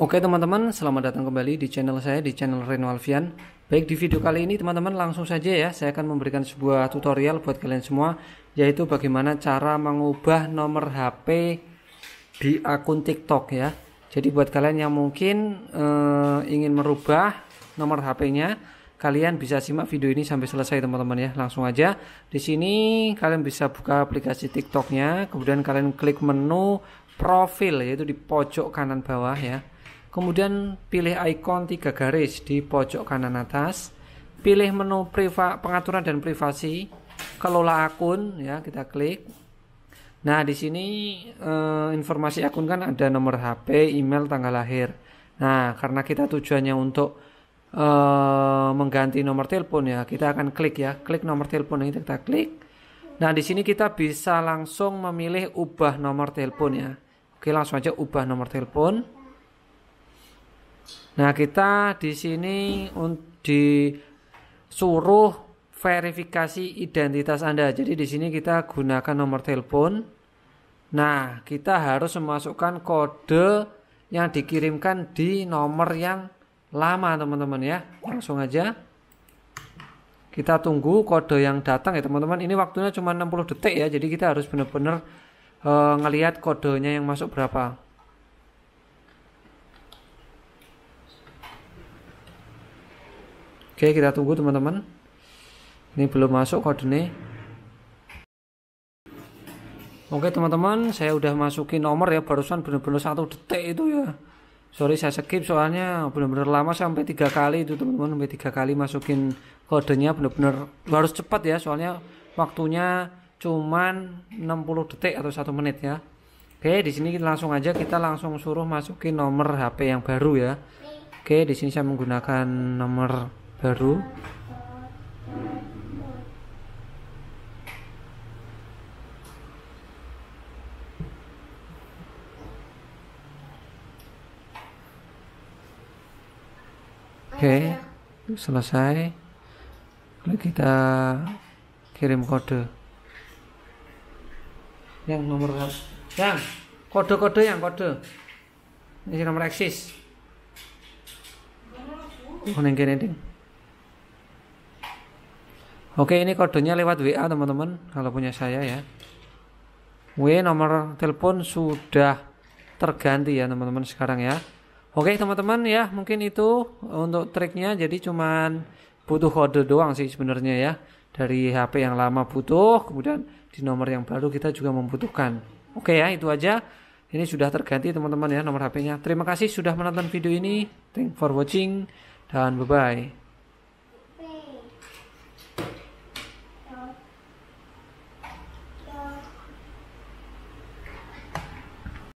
Oke teman-teman, selamat datang kembali di channel saya, di channel Reno Alfian. Baik, di video kali ini teman-teman langsung saja ya, saya akan memberikan sebuah tutorial buat kalian semua, yaitu bagaimana cara mengubah nomor HP di akun TikTok ya. Jadi buat kalian yang mungkin eh, ingin merubah nomor HP-nya, kalian bisa simak video ini sampai selesai teman-teman ya. Langsung aja, di sini kalian bisa buka aplikasi TikToknya, kemudian kalian klik menu profil, yaitu di pojok kanan bawah ya Kemudian pilih ikon tiga garis di pojok kanan atas. Pilih menu priva, pengaturan dan privasi. Kelola akun ya kita klik. Nah di sini eh, informasi akun kan ada nomor HP, email, tanggal lahir. Nah karena kita tujuannya untuk eh, mengganti nomor telepon ya kita akan klik ya klik nomor telepon ini kita klik. Nah, di sini kita bisa langsung memilih ubah nomor telepon ya. Oke, langsung aja ubah nomor telepon. Nah, kita di sini disuruh verifikasi identitas Anda. Jadi di sini kita gunakan nomor telepon. Nah, kita harus memasukkan kode yang dikirimkan di nomor yang lama, teman-teman ya. Langsung aja. Kita tunggu kode yang datang ya, teman-teman. Ini waktunya cuma 60 detik ya. Jadi kita harus benar-benar uh, ngelihat kodenya yang masuk berapa. Oke, kita tunggu teman-teman. Ini belum masuk kodenya. Oke teman-teman, saya udah masukin nomor ya barusan bener-bener satu detik itu ya. Sorry saya skip soalnya bener-bener lama sampai tiga kali itu teman-teman sampai tiga kali masukin kodenya bener-bener harus cepat ya soalnya waktunya cuman 60 detik atau satu menit ya. Oke, di sini langsung aja kita langsung suruh masukin nomor HP yang baru ya. Oke, di sini saya menggunakan nomor baru Oke, okay, selesai. Lalu kita kirim kode. Yang nomor yang kode-kode yang kode. Ini nomor eksis. Oh, neng Oke, ini kodenya lewat WA teman-teman kalau punya saya ya. W nomor telepon sudah terganti ya teman-teman sekarang ya. Oke teman-teman ya mungkin itu untuk triknya jadi cuman butuh kode doang sih sebenarnya ya. Dari HP yang lama butuh kemudian di nomor yang baru kita juga membutuhkan. Oke ya itu aja. Ini sudah terganti teman-teman ya nomor HP-nya. Terima kasih sudah menonton video ini. Thank for watching dan bye-bye.